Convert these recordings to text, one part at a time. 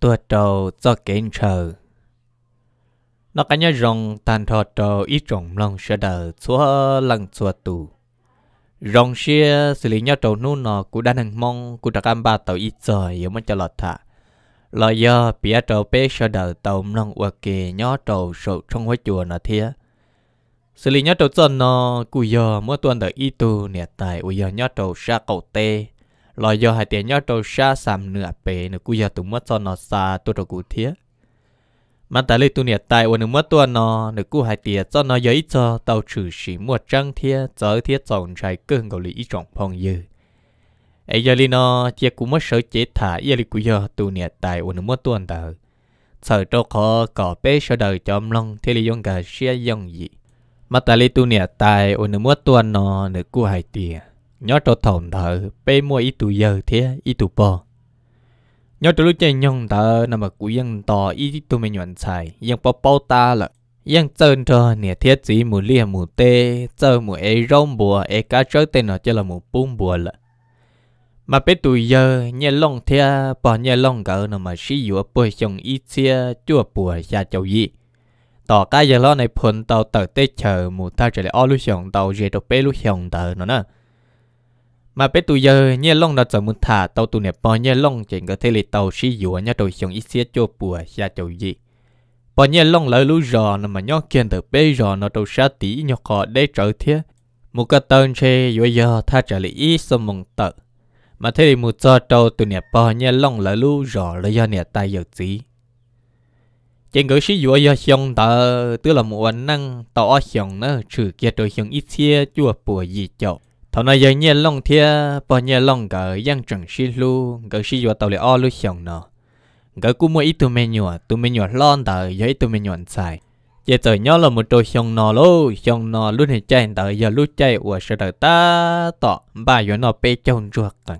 tua trâu cho kiến chờ nó cái nhớ rong tàn thọ trâu ít trồng lòng sẽ đỡ chúa lần chúa tù rong xia xử lý nhớ trâu nu nó cũng đã nâng mong cũng đã cam ba tàu ít giờ yếu mới cho lọt thả lo do bia trâu bé sẽ đỡ tàu lòng ua kề nhớ trâu sầu trong hóa chùa nó thía xử lý nhớ trâu cho nó cũng giờ mỗi tuần đợi ít tu nè tại ua giờ nhớ trâu xa cầu tê lo do hai tiền nhau trâu xa sàm nửa bể nửa cú giờ tụi mất cho nó xa tôi trâu cú thiết mà tại lấy tụi nhiệt tại ôn nửa mất tôi nó nửa cú hai tiền cho nó giấy cho tàu trừ sĩ mua trăng thiết cho thiết chọn trái cơn gọi lý ý trọng phong dư ấy giờ li nó chia cú mất sợ chế thả giờ li cú giờ tụi nhiệt tại ôn nửa mất tôi tờ sợ trâu khó cỏ bé sợ đời cho ông long thế li dùng cả xe dùng gì mà tại lấy tụi nhiệt tại ôn nửa mất tôi nó nửa cú hai tiền nhớ trò thòng thở bê mua ít tù giờ thế ít tù bò nhớ trò lúc chơi nhông thở nằm ở cuối yên to ít tù mình nhuận xài yên bò bao ta là yên chân trò nè thiết gì mù lia mù tê chơi mù ê rong bùa ê cá chơi tên nó chơi là mù bung bùa là mà bé tù giờ nhẹ lòng thea bò nhẹ lòng gỡ nằm ở xí dùa bồi chồng ít xe chua bùa xa châu dị tỏ cái giờ lo này phun tàu tờ tê chờ mù ta trở lại ô lúc tàu dễ đồ bê lúc chồng tờ nó nè mà bé tu giờ nhẹ lông đã trở muốn thả tàu tu nè bò nhẹ lông chỉ có thể là tàu xí dùa nhá đôi xong ít xíu cho bùa xa chầu gì bò nhẹ lông lỡ lú rò nó mà nhóc kiên từ bé rò nó tàu xa tí nhóc họ để trở thiết một cái tên xe dùa giờ tha trở lại ít xong mong tợ mà thế thì một cho tàu tu nè bò nhẹ lông lỡ lú rò lỡ do nè tay giờ gì chỉ có xí dùa giờ xong tờ tức là một năng tàu ở xong nó trừ kia đôi xong ít xíu chua bùa gì chậu thằng này giờ nhẹ lòng thia bỏ nhẹ lòng cả giang chẳng xí lu cả xí vừa tàu lại o lu xong nọ cả cũng mua ít tụi mình nhọ tụi mình nhọ lon tờ giờ ít tụi mình nhọ xài giờ tờ nhớ là một trò xong nọ lô xong nọ luôn hết chạy tờ giờ lúc chạy của sợ tờ ta tọ ba vừa nó bê chồng ruột tận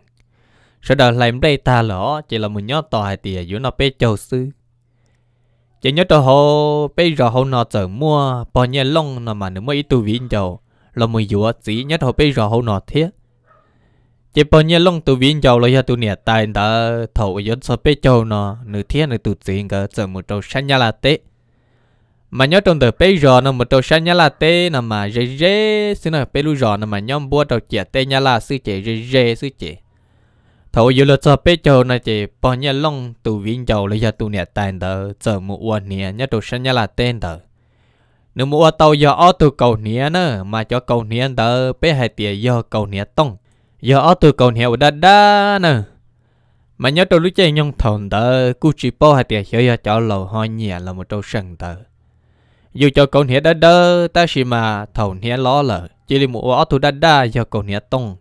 sợ tờ làm đây ta lỡ, chỉ là một nhớ tòa hai tìa vừa nó bê chầu sư chỉ nhớ tờ hồ bê giờ hồ nó chờ mua bỏ nhẹ lòng nó mà nữa mới ít tụi vinh chầu là mùi dùa chỉ nhất hồi bây giờ hậu nọ thế chỉ bao nhiêu lông tụ viên giàu lấy tụ nè tài đã thầu yến so bây giờ nọ nửa thế nửa tụ chỉ ngờ giờ một trâu sáng nhà là tế. mà nhớ trong đời bây giờ nó một trâu sáng nhà là tế nằm mà rề rề xin là bây giờ nằm mà nhóm bua trâu chè tệ nhà là sư chè rề rề sư chè thầu yến là so bây giờ nè chỉ bao nhiêu lông tụ viên giàu lấy tụ nè tài đã giờ một uẩn nè nhớ trâu sáng nhà là tế đời nếu mua tàu giờ ở từ cầu nia nữa mà cho cầu nia đỡ bé hai tiền giờ cầu nia tông giờ ở từ cầu nia đã đã nữa mà nhớ tôi lúc chơi nhung thồn đỡ cú chỉ po hai tiền chơi cho lầu hoa nhẹ là một trâu sừng đỡ dù cho cầu nia đã đỡ ta chỉ mà thầu nia ló lờ chỉ là mua ở từ đã đã giờ cầu nia tông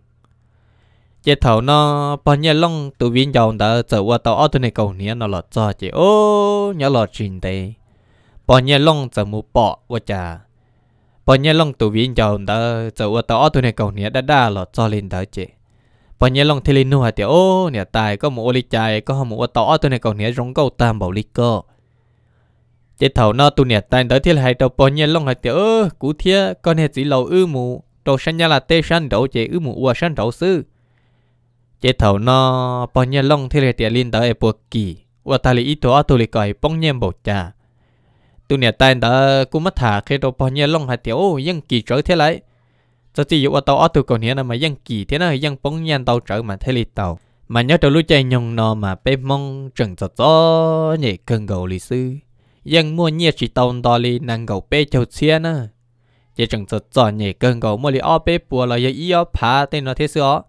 chế thầu nó bao nhiêu long tụi viên dòng đỡ giờ qua tàu ở từ này cầu nia nó lọt cho chị ô nhớ lọt trình tây bỏ nhẹ lông giờ mù bỏ và chả bỏ lông tụ viên giàu đó giờ ở tao tụi này cầu nhẹ đã đa lọt cho lên đó chị bỏ nhẹ lông thì lên thì ô nhẹ tài có một ô lý có một ô tao tụi này cầu nhẹ rong câu tam bảo lý cơ chế thầu nó tụi nhẹ tài đó thì lại đầu bỏ lông hay thì ô cú thia con này chỉ lâu ư mù đầu sanh nhà là tê sanh đầu chị ư mù ua sanh đầu sư chế thầu nó bỏ nhẹ lông thì lại tiền lên buộc kỳ và ta lý ý tổ tụi lại cài bông nhẹ bột trà tụi nè tay đã cú mất thả khi đồ bò nhiêu long hai tiểu dân kỳ trở thế lại cho chỉ dụ tàu ở tụi còn hiện là mà dân kỳ thế nó dân bóng nhan tàu trở mà thế li tàu mà nhớ đầu lúc chạy nhung nò mà bê mong trần giọt gió nhảy cần gầu lì sư dân mua nhiệt chỉ tàu đò lì năng gầu bê châu xia nè chỉ trần giọt gió nhảy cần gầu mua lì o bê bùa là giờ ý o phá tên nó thế xưa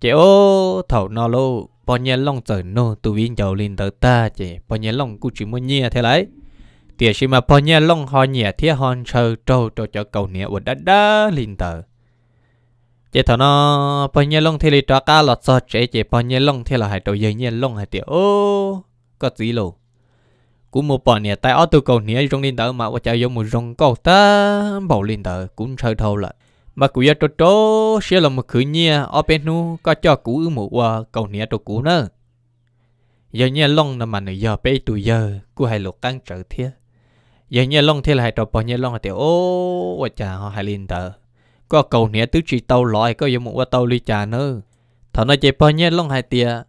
chị ô thầu nó lô bò nhiêu long trời nô tụi viên giàu lên tới ta chị bò nhiêu long cũng chỉ mua nhiệt thế lại tiền xí mà bao nhiêu lông hoa nhẹ thiết hòn sờ trâu trâu cho cầu nhẹ uất đã đã linh tờ chỉ thằng nó bao nhiêu lông thì lấy cho cá lọt sọt chế chế bao nhiêu lông thì là hai đầu dây nhiêu long hai tiểu ô có gì luôn cũng một bọn nhẹ tại ở từ cầu nhẹ trong linh tờ mà uất chạy giống một rong cầu ta bảo linh tờ cũng sờ thâu lại mà cụ ya trâu trâu sẽ là một khứ nhia ở bên nu có cho cú một qua cầu nhẹ trô cú nữa giờ nhia long là mà nửa giờ bé tuổi giờ cú hai lục căng trở thiết giờ dạ, nhớ long thế là hai trò bỏ nhớ long là tiểu ô và chả họ hai linh tờ có cầu nĩa tứ chỉ tàu lõi có giống một quả tàu ly trà nữa thằng nói chơi bỏ nhớ long hai tia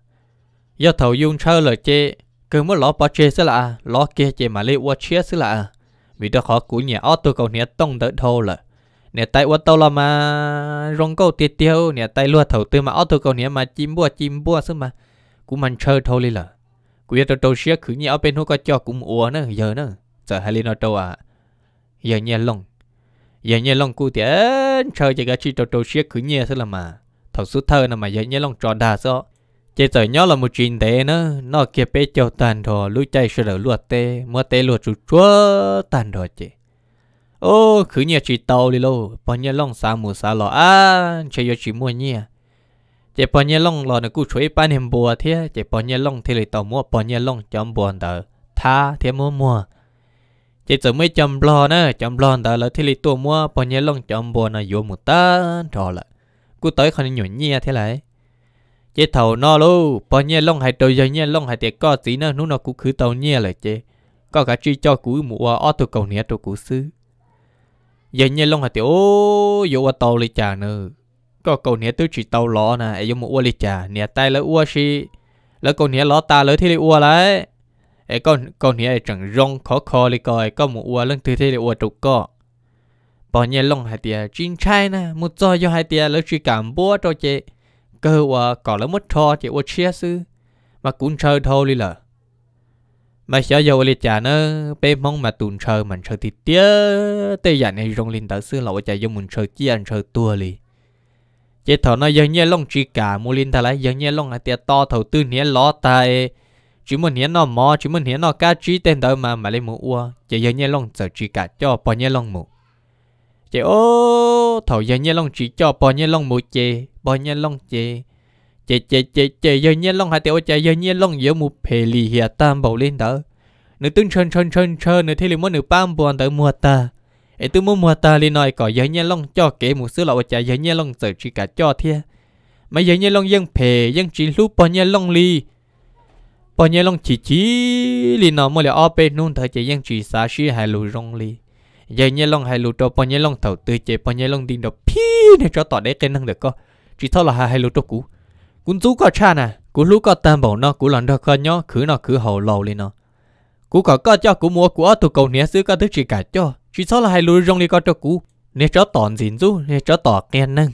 do thầu dùng chơi là chơi cứ muốn lọ bỏ chơi xí là lọ kia chơi mà lấy quả chia xí là vì đó khó cú nhà ở tôi cầu nĩa tông đợi thô là nè tay quả tàu là mà rong câu tiệt tiêu nè tay luôn thầu tư mà ở tôi cầu nĩa mà chim bua chim bua xí mà cũng mình chơi thôi đi là cũng giờ tàu tôi xí cứ nhà ở bên hô có cho cũng ủa nữa giờ nữa giờ hai linh đâu à giờ nhẹ lòng giờ nhẹ lòng cụ tiền chờ chỉ cái chi trâu trâu xiết cứ nhẹ thôi là mà thầu suốt thơ nào mà giờ nhẹ lòng tròn đà sao chỉ giờ nhớ là một chuyện thế nữa nó kia bé cho tàn thò lũ chạy sờ đầu luộc tê mua tê luộc chút chúa tàn thò chị ô cứ nhẹ chỉ tàu đi lô bao nhiêu lòng xa mù xa lò, à chơi cho chỉ mua nhẹ chỉ bao nhiêu lòng lọ nó cứ chuối ban hiểm bùa thế chỉ bao nhiêu lòng thì lại tàu mua bao nhiêu lòng cho buồn đỡ tha thế mua mua chỉ sợ mấy chấm lo nè chấm lo đó là thế li tua mua bao nhiêu lông chấm bò nè vô một ta, trò lại cú tới không nhổn nhia thế này, chế thầu no luôn bao nhiêu lông hay đôi, giờ nhiêu lon hay tiệt co tí nè nó nó cú khứ tàu nhiêu lại chế có cả truy cho cú mua ô tô cầu nè tôi cú xứ giờ nhiêu lông hay tiệt ô vô qua tàu lì chà nè, có cầu nè tôi chỉ tàu lọ nè vô mua lì chà, nè tay lỡ uo xí lỡ cầu nè lọ ta lỡ thế li uo lại ai con con thì ai chẳng rong khó khó li coi có một ua lưng thứ thế để ua trục co bỏ nhẹ lòng hai tia chín chai na một do do hai tia lỡ chỉ cảm búa cho chị cơ ua có lỡ mất thò chị ua chia sư mà cũng chơi thôi li lờ mà sợ dầu li chả nữa bé mong mà tụn chơi mình chơi thịt tía tê giả này rong linh tử xưa là chạy chả dùng mình chơi chia ăn chơi tua li chị thọ nó giờ như lòng chỉ cả mua linh ta lại giờ như lòng hai tia to thầu tư nhẹ ló tai chỉ muốn hiến nó mò chỉ muốn hiến nó cá trí tên đó mà mà lấy mũ ua chỉ giờ nhẹ lòng sợ chỉ cả cho bỏ nhẹ lòng mũ chỉ ô thầu giờ nhẹ lòng chỉ cho bỏ nhẹ lòng mũ chê bỏ nhẹ lòng chê chê chê chê chê giờ nhẹ lòng hai tiểu chê giờ nhẹ lòng giờ mũ phê lì hià tam bầu lên đỡ, nữ tướng chân chân chân chân nữ thế liền muốn nữ bám buồn tới mua ta ấy tôi muốn mua ta liền nói có giờ nhẹ lòng cho kể một số lậu chả giờ nhẹ lòng sợ chỉ cả cho thiệt mà giờ nhẹ lòng dân phê dân chỉ lúc bỏ nhẹ lòng li bọn nhiêu lòng chỉ chỉ li nó mới là ở bên nung thời chỉ dân chỉ xa xí hai lù rong li giờ nhiêu lòng hai lù cho bọn nhiêu lòng thầu tư chỉ bọn nhiêu lòng đi đâu pi để cho tỏ đấy cái năng được co chỉ thôi là hai lù cho cũ cũng chú có cha nè cũng lú có tam bảo nó cũng lần đầu coi nhó khứ nó khứ hậu lâu li nó cũng có có cho cũng mua của ở tụ cầu nhé xứ có thứ chỉ cả cho chỉ thôi là hai lù rong li có cho cũ nè cho tòn gìn chú nè cho tỏ nghe năng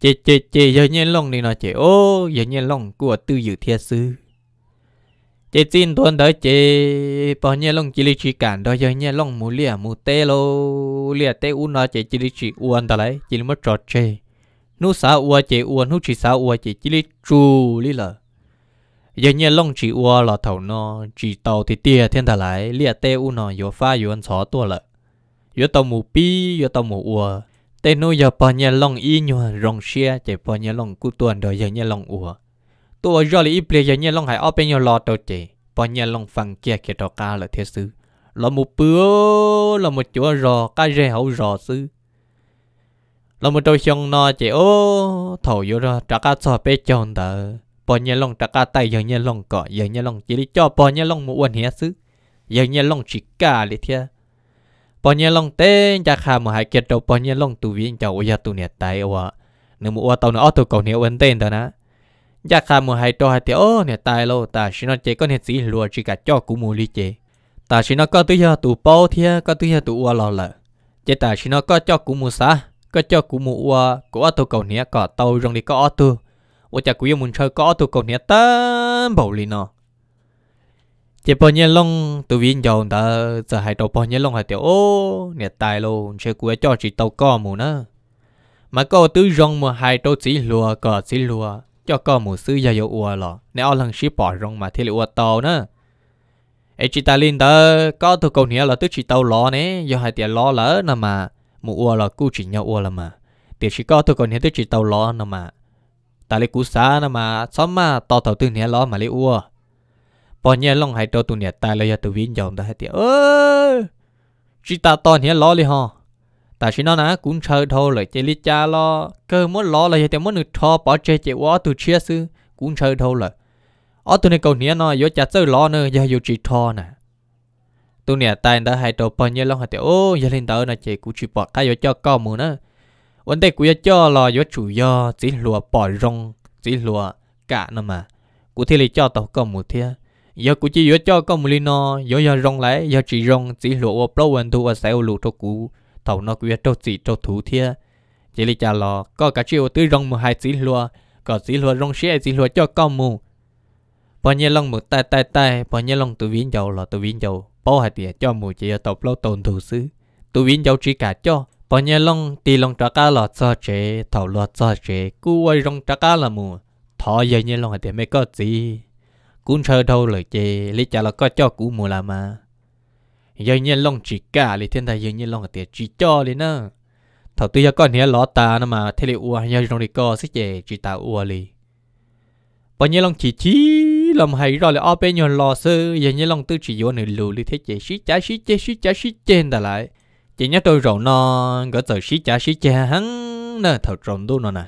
chị chị chị giờ nhiên lòng này nó chị ô giờ nhiên lòng của tư dự thiên sư chị tin tuần tới chị bỏ nhẹ lòng chỉ lịch chị cản đó giờ nhẹ lòng mù lìa mù tê lô lìa tê u nó chị chỉ lịch chị uan đó lấy chỉ mất trọt chê nú xã ua chị uan nú chị xã ua chị chỉ lịch chu lý lờ giờ nhẹ lòng chị ua là thầu nó chỉ tàu thì tia thiên thà lấy lìa tê u nó vừa pha vừa ăn xó tua lợ vừa tàu mù pi vừa tàu mù u, tê nú giờ bỏ nhẹ lòng y nhua rong xia chị bỏ nhẹ lòng cú tuần đó giờ nhẹ lòng u ตัวจอลีเปลี่ยนเนี่ยลองหายอ้อเป็นยอรอตัวเจปอนเนี่ยลองฟังเกียเกียตอกาเลยเทซื้อเราหมูเปื้อเราหมูจัวรอกาเรหารอซื้อเราหมูตัวชงนอเจโอ้ถอยอยู่รอจักกาสอเปจอนเตอปอนเนี่ยลองจักกาไตยังเนี่ยลองเกาะยังเนี่ยลองจิลิจ่อปอนเนี่ยลองหมูอ้วนเฮียซื้อยังเนี่ยลองชิกาเลยเทียปอนเนี่ยลองเต้นจากขาหมูหายเกียตปอนเนี่ยลองตูวิ่งเจ้าวิยาตูเนี่ยตายว่ะนึ่งหมูอ้วนตัวเนี่ยอ้อตัวเก่าเนี่ยอ้วนเต้นเตอนะ giá dạ khá mua hai trò hai tiểu nè tài lô ta chỉ nó chế có nè gì lùa chỉ cả cho cũng mua ly ta chỉ nó có túi giờ tụ bao thia có túi giờ tụ ua lò lợ chế ta chỉ nó có cho cũng mua xá có cho cũng mua ua của ô tô cầu nè có tàu rong đi có ô tô ô chả quý muốn chơi có ô tô cầu nè bảo lì nó chế bao nhiêu long tụ viên giàu ta giờ hai trò bao nhiêu long hai tiểu ô nè tài lô chơi cho chỉ tàu co mua nữa mà có tứ rong mua hai trâu chỉ lùa có chỉ lùa cho có một sư gia dấu ua lọ nè ao lăng ship bỏ rong mà thì lụa tàu nữa ấy chị ta linh tớ có tụ cầu nhớ là tức chị tàu lọ nè do hai tiền lọ lỡ nè mà mù ua là cú chỉ nhau ua là mà tiền chỉ có tụ cầu nhớ tức chị tàu lọ nè mà ta lấy cú xa nè mà xóm mà to tàu tư nhớ lọ mà lấy ua bỏ nhớ lòng hai tàu tụ nhớ ta lấy ra tụ viên dòng ta hai tiền ơ chỉ ta to nhớ lọ đi ho ta chỉ nói nè cũng chơi thôi là chỉ lít cha lo cơ muốn lo là giờ muốn được thọ bỏ chơi chơi quá từ chia sư cũng chơi thôi là ở từ này cầu nia nó do chả chơi lo nữa giờ giờ chỉ cho nè tụi này tay đã hai đầu bao nhiêu lâu hả tiểu ô giờ lên tới là chơi cũng chỉ bỏ cái do cho con mu nữa vấn đề của cho lo do chủ do chỉ lùa bỏ rong chỉ lùa cả nữa mà cụ thì lấy cho tàu con mu thiệt giờ cụ chỉ do cho con mu linh nó do giờ rong lại do chỉ rong chỉ lùa ở pro anh thu ở xe lùa cho cụ thầu nó quyết trâu chỉ trâu thú thiê chỉ lý chả lò có cả chiều tứ rong một hai chỉ lúa có chỉ lúa rong xe chỉ lúa cho con mù bao nhiêu lòng một tay tay tay bao nhiêu lòng tụ viên dầu là tụ viên dầu bao hai tiền cho mù chỉ tộc lâu tồn thủ xứ tụ viên dầu chỉ cả cho bao nhiêu lòng tì lòng trả cá là cho chế thầu lúa cho chế cú quay rong trả cá là mù thỏ giờ nhiêu lòng hai tiền mấy có gì cũng chờ đâu lời chế lý chả là có cho cú mù là mà giờ nhiên long chỉ cả thì thiên tài giờ nhiên long tiệt chỉ cho đi nữa thảo tuy cho con nhé ló ta nó mà thế u ua nhau trong đi co sức chè chỉ ta u li bao nhiêu lòng chỉ chí lòng hay rồi là op nhiều lò sư giờ nhiêu lòng tư chỉ vô nửa lù li thế chè xí chả xí chè xí chả xí trên ta lại chỉ nhớ tôi rộng non, gỡ tờ xí chả xí chè hắn nè thảo rộng đu nó nè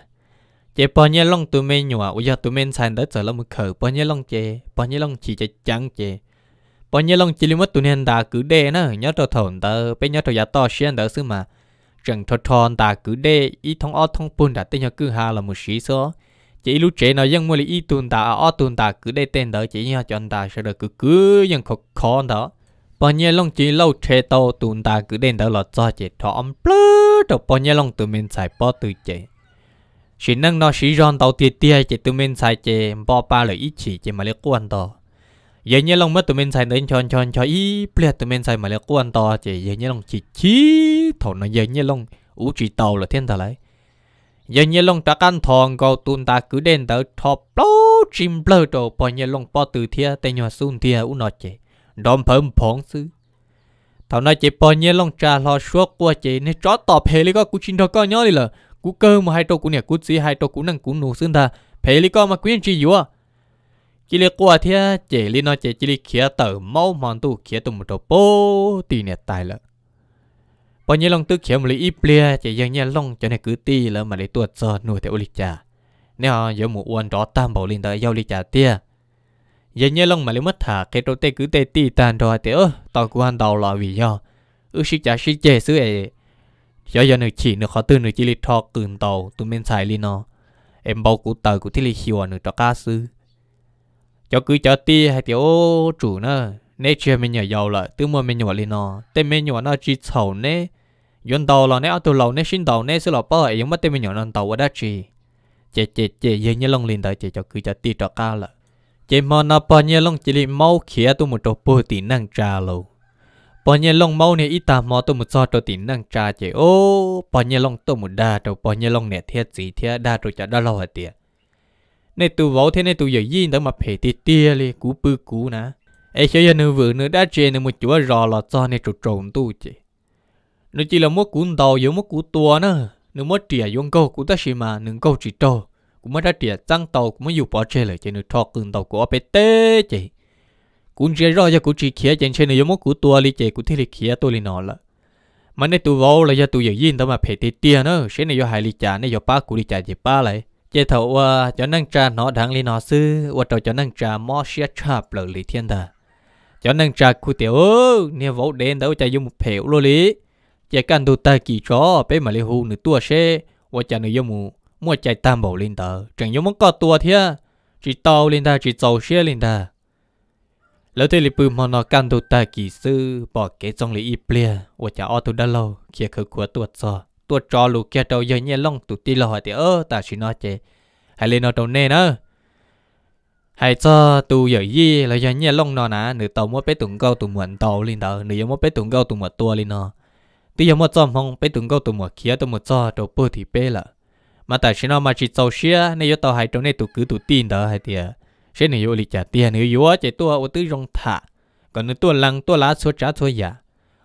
chè bao nhiêu lòng tụi men nhòa u giờ tụi men sàn tới giờ lòng khờ bao nhiêu lòng chế, bao nhiêu lòng chỉ chè trắng chế bọn nhớ lòng chỉ lưu mất tụi nên ta cứ đê nữa nhớ trò thổn ta bây nhớ trò giả to xuyên đỡ xứ mà chẳng trò tròn ta cứ đê ý thông o thông buồn đã tên nhớ cứ hà là một sĩ số chỉ lúc trẻ nói dân mua lý ý tuần ta o tuần ta cứ đê tên đỡ chỉ nhớ cho anh ta sẽ được cứ cứ dân khó khó đó bọn nhớ lòng chỉ lâu trẻ to tuần ta cứ đê đỡ là do chỉ thọ âm plơ trọc bọn nhớ lòng tụi mình xài bỏ từ trẻ chỉ nâng nó sĩ ron tàu tiệt tiệt chỉ tụi mình xài chỉ bỏ ba lời ý chỉ chỉ mà lấy quan đó giờ nhớ lòng mất tụi mình xài đến chọn chọn cho ý pliệt tụi mình xài mà là quan to chỉ giờ nhớ lòng chỉ chí thổ nó giờ nhớ lòng ủ chỉ tàu là thiên thờ lấy giờ nhớ lòng ta căn thòng cầu tụn ta cứ đến tới top lô chim blơ đồ bỏ nhớ lòng bỏ từ thia tay nhỏ sun thia u nó chỉ đom phơm phóng sư thảo nói chỉ bỏ nhớ lòng trà lo suốt qua chỉ nên chó tọp hề lý có cú chín đó có nhớ đi cú cơ mà hai tô cú nè cú gì hai tô cú năng cú nổ xương ta hề lý có mà quý chị yếu à จิเลกัวเทียเจลินอเจจิลิเขียเตอร์เมามอนตู้เขียตุ่มตัวโปตีเนี่ยตายละปอนยั่ลงตึกเขียมลีอีเปลี่ยเจยังเนี่ยลงจะในกือตีแล้วมาเลยตัวจอหน่วยแอุลิจา เนี่ยยมูอวนรอตามเบาลินเตยาวลิจาเตียยังเนี่ยลงมาเลยมัดถาเกตโตเตกือเตตีตานรอเตอตอกวนดาวลอวิยออือชิจ่าชิเจซื้อเอยอยนึกฉีนึกขอตื่นนึกจิลิทอกตืนโตตุมเป็นสายลินอเอ็มเบากูเตอกูที่ลิขิวหนึ่งตะก้าซื้อ cho cứ cho ti hay tiểu chủ nữa nè chưa mình nhảy giàu lại tự mua mình nhảy lên nó tên mình nhảy nó chỉ sầu nè yon tàu là nè ở tàu lầu nè xin tàu nè xưa là bao ấy giống mất tên mình nhảy nó tàu ở đó chỉ chè chè chè giờ như long lên tới chè cho cứ cho ti cho cao lại, chè mà nó bao nhiêu long chỉ li mau khía tôi một trò bơ tí năng trà lâu bao nhiêu long mau nè ít ta mò tôi một so trò tí năng trà chè ô bao nhiêu long tôi một đa trò bao nhiêu long nè thiệt gì thiệt đa trò chả đa lâu hả tiệt ในตัววอเทในตัวใหญ่ยิ่งแต่มาเพติเตี้ยเลยกูปื้อกูนะไอ้เชี่ยนึกว่านึกได้เจนึกมันจัวรอหลอดจอในจุดตรงตู้จีนึกจีละมัวกูนดาวอยู่มัวกูตัวนะนึกมัวเตี่ยยงกูกูตั้งชิมานึกกูจีโตกูไม่ได้เตี่ยจังโตกูไม่อยู่ปอเจเลยเจนึกทอกืนโตกูเอาไปเต้จีกูเจรอจะกูจีเขียเจนเชนึกยมัวกูตัวลีเจกูที่ลีเขียตัวลีนอนละมันในตัววอลเลยจะตัวใหญ่ยิ่งแต่มาเพติเตี้ยนะเช่นในยอหายลีจ่าในยอป้ากูลีจ่าจีป้าเลยจะถาว่าจะนั่งจานอดังลีนอซื้อว่าเรจะนั่งจามอเชียชาเปลือลีเทียนเถอจะนั่งจาคูเตียวเนี่ยวอดเดนเดาจยมเผวโลลีจะกันดูตากี่จอเป้มาลีฮูหนึ่งตัวเชว่าจะหนึ่งยมูมัวใจตามบอลินเตอร์จังยมก็ตัวเทียจีโตลินเตอร์จีโจเชลินเตอร์แล้วที่ลิปูมอนอกันดูตากี่ซื้อบอกเกจงลีอีเปลี่ยว่าจะออตุดลโลเขี่ยคือขวดตัวซอ tua trò lù kia trâu giờ nhẹ lông tụt đi lò thì ơ ta chỉ nói chè hãy lên nó trâu nè nữa hãy cho tụ giờ gì là giờ nhẹ lông nó nà nửa tàu mua bé tụng câu tụng muộn tàu lên tàu nửa giờ mua bé tụng câu tụng muộn tua lên nó tuy giờ mua cho mong bé tụng câu tụng muộn kia tụng muộn cho trâu bơ thị bé là mà ta chỉ nó mà chỉ tàu xia nên giờ tàu hãy trâu này tụ cứ tụ tin đó hay thì sẽ nửa giờ lịch trả tiền nửa giờ chạy tua ô tư rong thả còn nửa tua lăng tua lá số trả số giả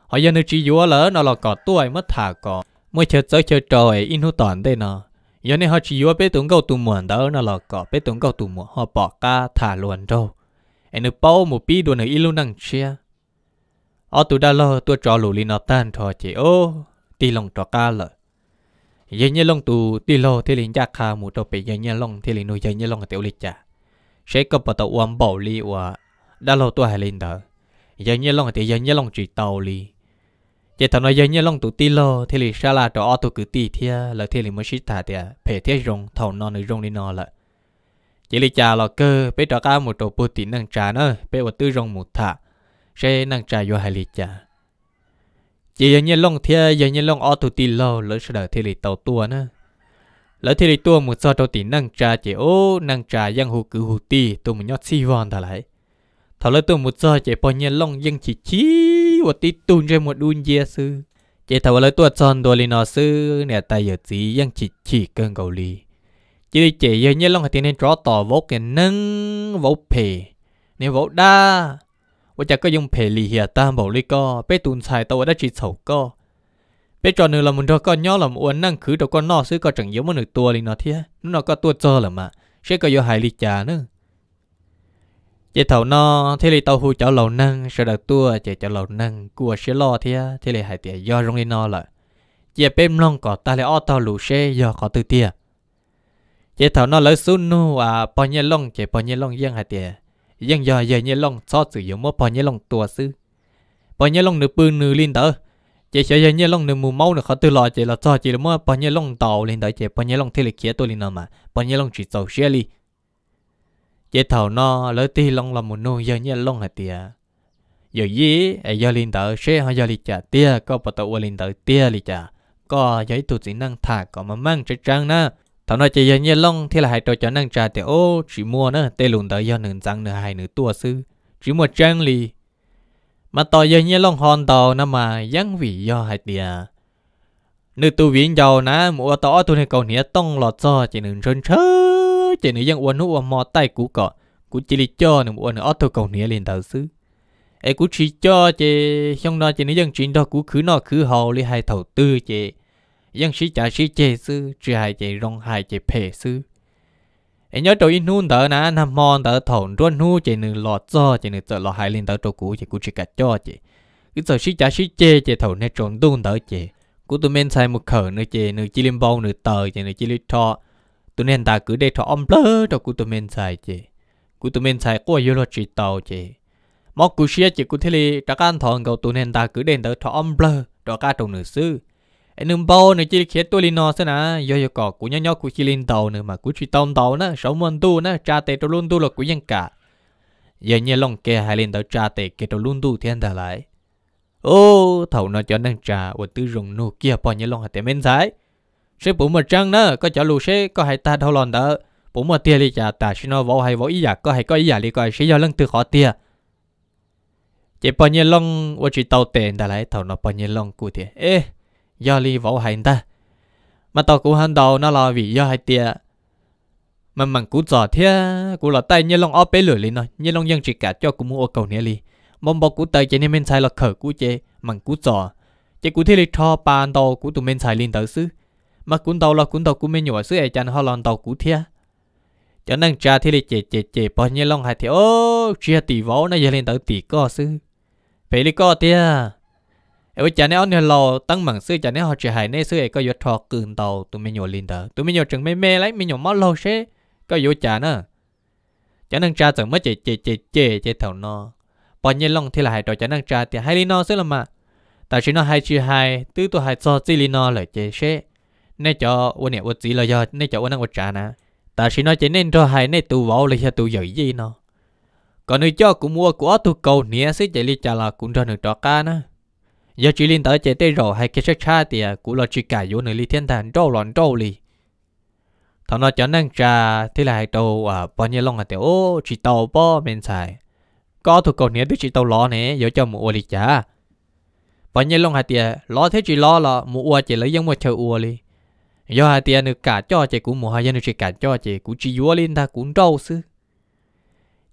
họ giờ nửa chỉ giờ lỡ nó là cỏ tua mất thả cỏ mỗi chơi chơi chơi trò in hút toàn đây nè à. giờ này họ chỉ yêu bé tuấn câu tụm muộn đó nó là có bé tuấn câu tụm muộn họ bỏ ca thả luôn đâu anh nó bao một bi đồ này ilu năng chia ở tụi đã lo tụi trò lù li nó tan trò chỉ ô tì lòng trò ca lợ giờ như lòng tụ tì lo thì liền giác khá một trò bị giờ như lòng thì liền nuôi giờ như lòng tiểu lịch cha, sẽ có bắt đầu uống bảo li và đã lo tụi hai lên đó giờ như lòng thì giờ như lòng chỉ tàu li chỉ thằng nói giờ như lòng tụ ti lo thì lì xa là trò ô tụ cứ ti thia là thì lì mới xí thả thia phải thia rong thầu non nữa rong đi nọ lại chỉ lì trà lò cơ bé trò cá một trò bút tí năng trà nữa bé vật tư rong một thả sẽ năng trà vô hai lì trà chỉ giờ như lòng thia giờ như lòng ô tụ ti lo lỡ sẽ đợi thì lì tàu tua nữa lỡ thì lì tua một so trò tí năng trà chỉ ô năng trà giang hồ cứ hồ ti tụ một nhót xi vòn thả lại thầu lỡ tua một so chỉ bao như lòng dân chỉ chí ว่าติตุนเรมวดอุนเยซื้อเจตาวเลยตัวซอนตัวลีนอซื้อเนี่ยตายเหยียดสียังฉีดฉีกเกินเกาหลี chỉ đi chỉ giờ nhớ lòng hạt tiền nên rõ tỏ vỗ nâng vỗ phê nên vỗ đa và chả có dùng lì hiệp ta bảo lý co bé tùn xài tàu đã chỉ sầu co bé tròn nữa là muốn cho con nhỏ làm uốn năng khứ đầu con nọ xứ có chẳng yếu một nửa tua lì thế nó có tua cho là mà sẽ có vô hại lì trà nữa chị thầu nó thế là tàu hú cháu lầu nâng sợ đặt tua chị cháu lầu nâng của sẽ lo thế thế là hải tiệt do rong đi nó lại chị bên long có ta lại ô tàu lù xe do có từ tiệt chị thầu nó lấy xuống nu à bò nhiêu long chị bò nhiêu long dân hải tiệt dân do giờ nhiêu long so sử dụng mất bò nhiêu long tua sư bò nhiêu long nửa bư nửa linh tớ chị sợ giờ nhiêu long nửa mù máu nửa khó từ lo chị là cho chị là mất bò nhiêu long tàu lên tới chị bò nhiêu long thế là kia tôi lên nó mà bò nhiêu long chỉ tàu xe đi chế thầu nó lỡ ti long là một nuôi giờ nhẹ long hả tia giờ gì ai à, giờ linh tử sẽ hay giờ linh trả tia có bắt đầu linh tử tia linh trả có giấy tụ chỉ năng thả có mà mang trái trang na thầu nói chỉ giờ nhẹ long thì là hai trò cho năng trả tia ô chỉ mua nữa tê lùn tới giờ nửa răng nửa hai nửa tua sư chỉ mua trang li mà tò giờ nhẹ long hòn tàu nó mà giáng vị do hai tia nửa tu viện giàu ná mua tỏ tu này cầu nhẹ tông lọt cho chỉ nửa chân chơi chỉ nữ dân uốn uốn mò tay cú cọ cú chỉ li cho nữ uốn ở thô cầu nia liền đầu xứ ấy cú chỉ cho chị trong đó chị nữ dân chuyện đó cú khứ nọ khứ hầu li hai thầu tư chị dân sĩ trả sĩ chê xứ, chỉ hai chị rong hai chị phê xứ, ấy nhớ trâu in hun tớ nà nằm mòn tớ thổn ruột nu chị nữ lọt cho chị nữ tớ lọ hai liền tớ trâu cú chị cú chỉ cả cho chị cứ giờ sĩ trả sĩ chê chị thầu nét trốn đun tớ chị cú tụi men sai một khở nữa chị nữ chỉ liên bao nữ tờ chị nữ chỉ liên thọ tụi nên ta cứ để cho ông lỡ cho cụ tụi mình xài chị cụ tụi mình xài có yêu chỉ tàu chị mọc cụ xia chị cụ thế li cho anh thằng cậu tụi nên ta cứ để tới cho ông cho các đồng nữ sư anh em bao nữa chỉ khiến tôi lên nó xem nè do do cọ cụ nhóc nhóc cụ chỉ lên tàu nữa mà cụ chỉ tàu tàu nữa sáu môn tu nữa cha tệ cho luôn tu là cụ dân cả giờ nhớ lòng kia hai lên tàu cha tệ kia cho luôn tu thiên ta lại ô thầu nó cho năng trà và tư rồng nô kia bao nhiêu lòng hạt men trái sẽ bổ mà trăng nữa có chở lù sẽ có hai ta thâu lòn đỡ bổ mà tia li chả ta xin nó vỗ hay vỗ ý giả dạ, có hay có ý giả dạ li coi sẽ do lăng từ khó tia chỉ bao nhiêu lông và chỉ tàu tiền đã lấy thầu nó bao nhiêu lông cụ tia ê do li vỗ hay ta mà tàu cũng hàng đầu nó là vì do hai tia mà mình cũng giỏi thế cũng là tay như lông óp bể lửa lên rồi như lông dân chỉ cả cho cũng mua cầu nè li mong bọc cũng tới chỉ nên men sai là khởi cũng chế mình cũng giỏi chỉ cũng thế li cho bàn đầu cũng tụi men sai lên tới xứ mà cũng tàu là cũng tàu cũng mình nhỏ xưa ấy chẳng họ lon tàu cũ thia cho nên cha thì lịch chè chè chè, bao nhiêu lòng hại thì ô chia tỷ võ nó giờ lên tới tỷ co sư phải đi co tia ấy cha này ông nhà lò tăng mảng sư cha này họ chỉ hại nên sư có giật thọ cừn tàu tụi mình nhỏ lên tới tụi mình nhỏ chừng mê mê lấy mình nhỏ mất lâu xế có vô cha nữa cho nên cha chẳng mất chế chế chế chế chế thầu nó bao nhiêu lòng thì là hại trò cho nên cha thì hay đi nó sư là mà tại chỉ nó hay chia hai tứ tụi hai cho chỉ đi nó lại chế xế nè cho quân nè quân chỉ là do nè cho quân đang quân trả nè ta chỉ nói chỉ nên cho hai nè tu võ là cho tu giỏi gì nó còn người cho cũng mua của tù cầu nè sẽ chạy đi trả là cũng cho được trọ ca nè giờ chỉ liên tới chạy tới rồi hay cái sách cha thì cũng là chỉ cả vô nơi đi thiên thành trâu lòn trâu lì thằng nó cho năng trà thì là hai tàu à bao nhiêu long à tiểu ô chỉ tàu bò men xài có tù cầu nè tức chỉ tàu lò nè giờ cho mua đi trả bao nhiêu long à tiệt lò thế chỉ lò là mua chỉ lấy giống một chơi ua đi do hai tiền được cả cho chị cũng mua hai dân được cả cho chị cũng chỉ vua lên ta cũng trâu sư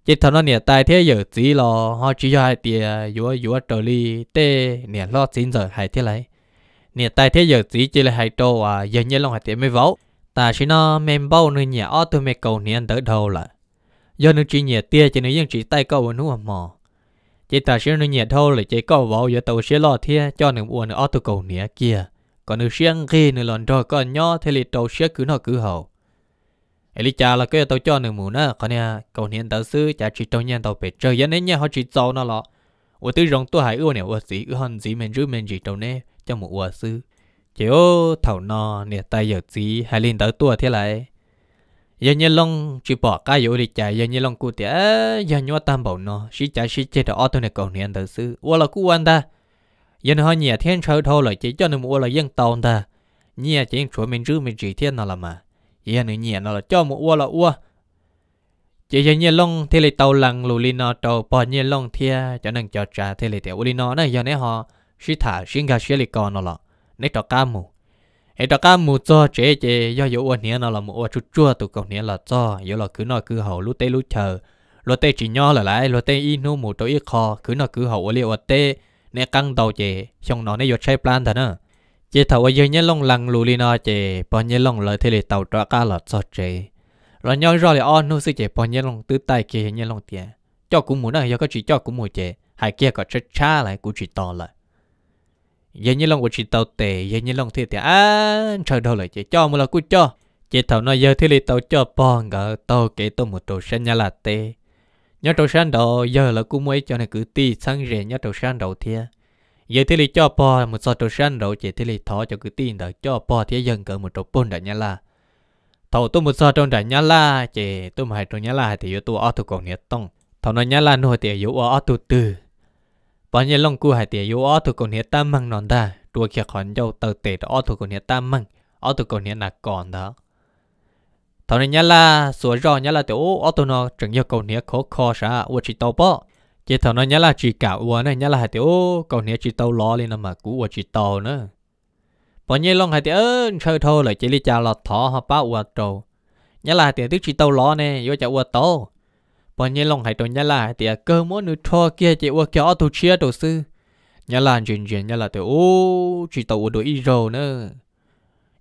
chị thằng nó nè tai thế giờ chỉ lo họ chỉ cho hai tiền vua vua trở đi tê nè lo chín giờ hai thế này nè tai thế giờ chỉ chỉ là hai trâu à giờ nhớ lòng hai tiền mới vỗ, ta chỉ nó mềm bao nơi nhà ở tôi mẹ cầu nè đỡ đầu là do nước chỉ nhẹ tia chỉ nơi dân chỉ tay cầu nó mò chị ta sẽ nơi nhẹ thâu là chị cầu vỗ giờ tàu sẽ lo thia cho nước uống ở tôi cầu nè kia còn nữ riêng khi nữ lần rồi còn nhỏ thì lì trâu xế cứ nó cứ hậu ấy cha là cái tàu cho nữ mù nữa còn nè cầu hiện tàu sư cha chỉ tàu nhân tàu bể chơi dân ấy nha họ chỉ giàu nó lọ ở tư rồng tôi hải ưa nè ưa gì ưa hòn gì mình rứa mình chỉ tàu nè cho một ưa sư chỉ ô thảo nò nè tay giờ gì hải lên tàu tua thế lại giờ như long chỉ bỏ cái yếu đi chạy giờ như long cụ tiệt giờ nhua tam bảo nó chỉ chạy chỉ chết ở ô tô này cậu hiện tàu sư ua là cụ anh ta yên hơn nhà thiên trời thôi là chỉ cho nên mua là dân tồn ta nhà chỉ chuẩn mình chứ mình chỉ thiên nào là mà yên nữa nhà nó là cho mua ua là ua chỉ cho nhà long thì lại tàu lằng lù li nó tàu bỏ nhà long thia cho nên cho trà thì lại tiểu li nó này giờ này họ sĩ thả sinh gà sĩ lại còn nó là nấy tàu cá mù ấy tàu cá mù cho chế chế do yếu ua nhẹ nó là mua ua chút chua tụ cầu nhẹ là cho yếu là cứ nó cứ hậu lú tê lú chờ lú tê chỉ nho là lại lú tê y nô mù tàu y kho cứ nó cứ hậu ua li ua tê nè căng tàu chè xong nó nè giọt say plan thật chè chỉ thầu ấy nhớ lông lăng lù li nó chè bò nhớ lông lời thế lệ tàu trọ cá lọt sọt chè rồi nhau rồi là on nu sư chè bò nhớ lông tứ tay kia nhớ lông tiền cho cú muốn này do có chỉ cho cú muốn chè hai kia có chết cha lại cú chỉ to lại giờ như lòng của chị tàu tệ giờ như lòng thì thì à trời đâu lại chị cho mà là cú cho chị thầu nói giờ thì lì tàu cho bong gỡ tàu kế tàu một tổ sen nhà là tê nhà trâu sáng đầu giờ là cũng mới cho này cứ ti sáng rẻ nhà trâu sáng đầu thia giờ thì lì cho po một sọ trâu sáng đầu chỉ thì lì thọ cho cứ tin đó cho po thia dần cỡ một trâu bún đại nhá la thầu tôi một sọ trâu đại nhá la chỉ tôi mà hai trâu nhá la thì yếu tôi ở tôi còn nhiệt tông thầu nói nhá la nuôi thì yếu ở tôi từ bao nhiêu lòng cua hai thì yếu ở tôi còn nhiệt tam măng nón ta đua kia khỏi dâu tờ tệ đó tôi còn nhiệt tam măng ở tôi còn nhiệt nạc còn đó thằng này nhá là sửa rõ nhá là tiểu auto nó chẳng nhiều cầu nia khó khó sa u chỉ tàu bỏ, chỉ thằng nó nhá là chỉ cả u này nhá là hai tiểu cầu nia chỉ tàu lo lên mà cú u chỉ tàu nữa bao nhiêu long hai tiểu chơi thôi lại chỉ đi chào là thọ họ ba u trầu nhá là tiền tức chỉ tàu lo nè vô chào u tàu bao nhiêu long hai tiểu nhá là tiền cơ mỗi nuôi cho kia chỉ u kéo auto chia tổ sư nhá là chuyện chuyện nhá là tiểu chỉ tàu u đội ít rồi nữa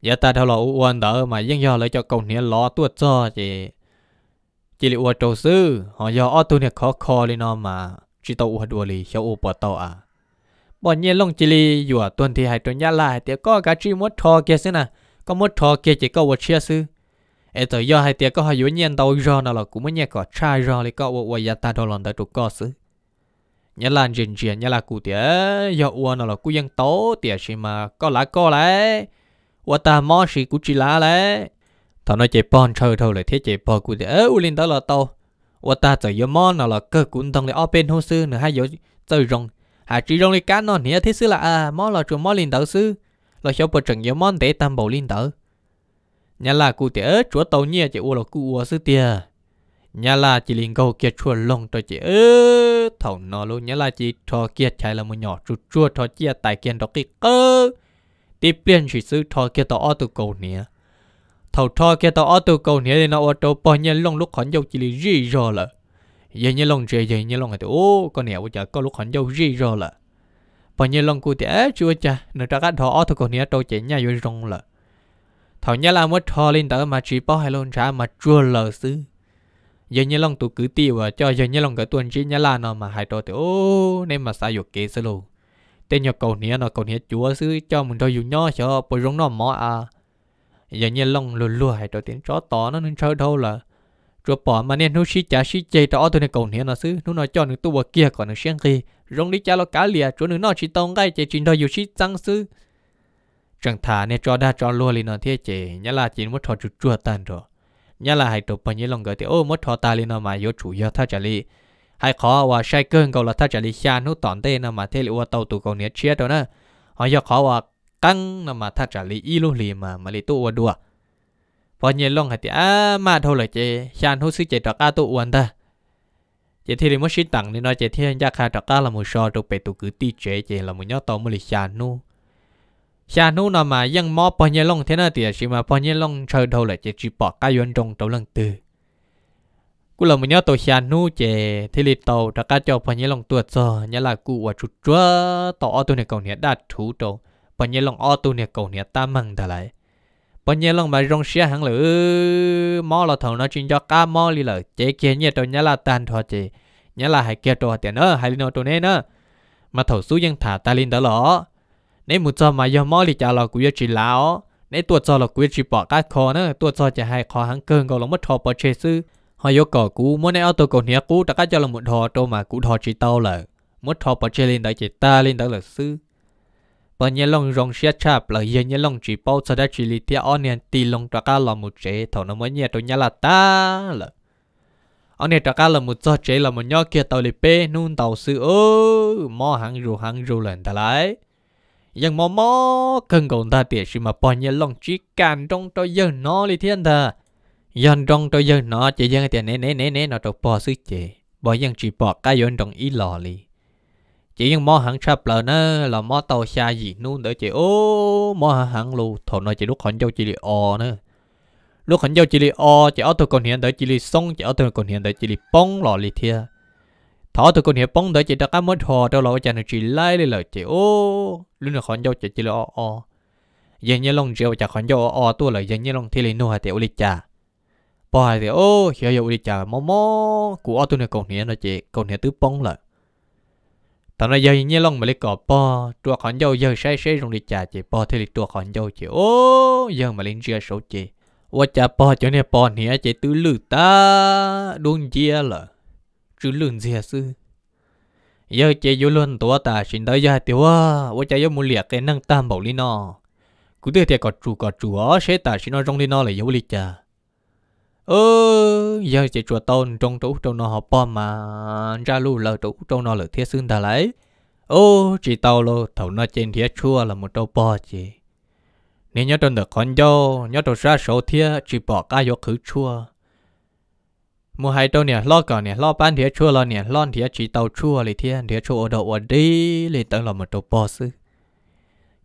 giờ ta theo lo uốn đỡ mà dân do lấy cho công nghĩa lo tuột cho chị chị là uôn trâu sư họ do ở tu này khó khó lên nó mà chỉ tàu uôn đùa lì cho u bỏ tàu à bọn nhiên long chị lì vừa tuần thì hai tuần nhá lại thì có cả chị muốn thò kia xí nè có muốn thò kia chỉ có uôn chia sư ấy tới do hai tiệc có hai uôn nhiên tàu do nào là cũng muốn nhẹ có trai do lại có uôn giờ ta theo lo đỡ trụ có sư nhà là chuyện chuyện nhà là cụ tía giờ uo nó là cụ dân tố tía gì mà có lá có lại ta pon 我打猫是古吉拉嘞。他那这帮车头来贴这帮古的，哎，我领导了到，我打在有猫那了个滚动的二边后师，那还有在用，还只用的干那你贴是了啊，猫了做猫领导师，了小不整有猫得当保领导。nhà là cụ thể chúa tàu nhẹ chỉ u là cụ ô sư tia nhà là chỉ liền câu kia chua long tôi chỉ ơ thầu nó luôn nhà là chỉ cho kia chạy là một nhỏ chu chu cho kia tại kia đó cái cơ tiếp liên chỉ sư thọ kia tàu ô cầu nè thầu thọ kia tàu auto cầu nè thì nó ô tô bao nhiêu long lúc khẩn dâu chỉ là gì rồi là vậy nhiêu long chơi vậy nhiêu long thì ô con nè bây giờ có lúc khẩn dâu gì rồi là bao nhiêu long cụ thể chưa cha nó ra cái thọ auto cầu nè tôi chạy nhà vô rong là thầu nhớ là mất thọ lên tới mà chỉ bao hai lon trả mà chưa lờ sư giờ nhiêu lòng tụ cứ tiêu à cho giờ nhiêu lòng cái tuần chỉ nhà là nó mà hai trò thì ô nên mà sao dục kế sơ luôn tên nhờ cầu nia nó cầu nia chúa xứ cho mình đôi dù nhỏ cho bồi rong nó mỏ à giờ nhiên long lùa lùa hay đôi tiếng chó to nó nên chơi đâu là rồi bỏ mà nên nó xí chả xí chê đó tôi này cầu nia nó xứ nó nói cho những tu vào kia còn những xem khi rong đi cha lo cá lìa chỗ nó chỉ tông gai chỉ trình đôi dù xí tăng xứ chẳng thà nên cho đa cho lùa liền nó thiệt chê nhà là chỉ mất thọ chuột chua tan rồi nhà là hay tụi bao nhiêu lòng gọi thì ô mất thọ ta liền nó mà vô chủ do tha trả li hay khó và sai cơn cầu là ta trả lý xa nút tỏn tê nè mà thế là tàu tụ cầu nhớ chết đó nè họ cho khó và căng nè mà ta trả lý y luôn lì mà mà lý tụ và đùa và nhớ lòng hạt á mà thôi là chê xa nút sư chê trọc á tụ uẩn ta chê thì là mất sĩ tặng nên nói chê thiên giá khá trọc á là một so trọc bề tụ cứ ti chế chê là một nhó tàu mới lý xa nút xa nút nè mà dân mò bao nhiêu lòng thế nè thì chỉ mà bao nhiêu lòng chơi thôi là chê chỉ bỏ cá yuan trong trong lần từ กู lòng mình nhớ tổ xà nu chè thì lì tàu đã cá cho phần nhớ lòng tuột giờ nhớ là cụ và chút chúa tổ ô tô này cầu nhớ đã thú tổ phần nhớ lòng ô tô này cầu nhớ ta mừng thà lại phần nhớ lòng mà rong xe hàng lử mò là thầu nó chuyên cho cá mò lì lợ chế kia nhớ tổ nhớ là tan thọ chè nhớ là hai kia tổ tiền nữa hai lì nó tổ nên nữa mà thầu số dân thả ta lên đó lọ nếu một giờ mà giờ mò lì chả lọ của chỉ lão nếu tuột giờ là của chỉ bỏ cá kho nữa tuột giờ chỉ hai kho hàng cơn cầu lòng mất thọ bỏ chế sư họ yêu cầu cũ muốn này auto cổ nhé cũ ta cá cho là một thò trâu mà cũ thò chỉ tao là một thò bỏ chơi lên đại chỉ ta lên đại là sư bỏ nhẹ lòng rong xe chạp là giờ nhẹ lòng chỉ bao giờ đã chỉ lì tia on nè tì lòng ta cả là một chế thọ nó mới nhẹ tôi nhá là ta là on nè ta cả là một do chế là một nhóc kia tàu lì pê nôn tàu sư ơ mò hàng rù hàng rù lần ta lại nhưng mò mò cần cầu ta tiệt gì mà bỏ nhẹ lòng chỉ càn trong tôi giờ nó lì thiên ta dân trong tôi dân nó chỉ dân tiền nè nè nè nè nó trâu bò suy chế bỏ dân chỉ bỏ cái dân trong ý lò li chỉ dân mò hàng sập lờ nó là mò tàu xa gì luôn đỡ chị ô mò hàng lù thổ nó chỉ lúc còn dâu chỉ li o nữa lúc còn dâu chỉ li o chỉ ở tôi còn hiện đỡ chỉ li sông chỉ ở tôi còn hiện đỡ chỉ li bông lò li thia thọ tôi còn hiện bông đỡ chỉ đặt cái mối thò đâu lò chả nó chỉ lai li lờ chị ô lúc nó còn dâu chỉ chỉ li o o dân như lòng rượu chả còn dâu o tua lời dân như lòng thì li nô hà tiểu li chả bỏ thì ô hiểu dụ đi chờ mò mò của ô tôi này còn nhẹ nó chị còn nhẹ tứ bông lại tao nói giờ như lòng mà lấy cọ bỏ trua khỏi dâu giờ say say rồi đi chờ chị bỏ thì lấy trua khỏi dâu chị ô giờ mà lên chia số chị ô cha bỏ cho nên bỏ nhẹ chị tứ lử ta đun chia là chứ lืn gì sư giờ chị vô luôn tụa ta xin tới giờ tiểu à ô cha giờ muốn liệt cái năng tam bảo lý nó cứ thế thì có chủ có chủ ta xin nó trong lý là vô lý cha ơ giờ chỉ chùa tôn trong tủ trong nó họ bom mà ra lu lờ tủ trong nó lờ thiết xương ta lấy ô chỉ tàu lô thầu nó trên thiết chua là một trâu bò chị nếu nhớ trong được con dâu nhớ trong ra số thiết chỉ bỏ cả vô khứ chua mua hai trâu nè lo cả nè lo bán thiết chua lo nè lo thiết chỉ tàu chua lì thiên thiết chua ở đầu ở đi lì tao là một trâu bò xứ